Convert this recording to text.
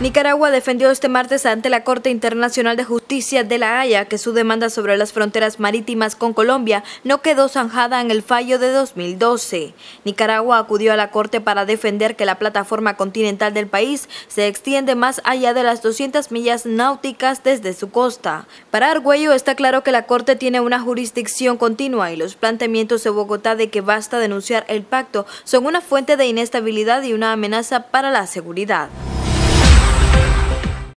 Nicaragua defendió este martes ante la Corte Internacional de Justicia de La Haya que su demanda sobre las fronteras marítimas con Colombia no quedó zanjada en el fallo de 2012. Nicaragua acudió a la Corte para defender que la plataforma continental del país se extiende más allá de las 200 millas náuticas desde su costa. Para Argüello está claro que la Corte tiene una jurisdicción continua y los planteamientos de Bogotá de que basta denunciar el pacto son una fuente de inestabilidad y una amenaza para la seguridad.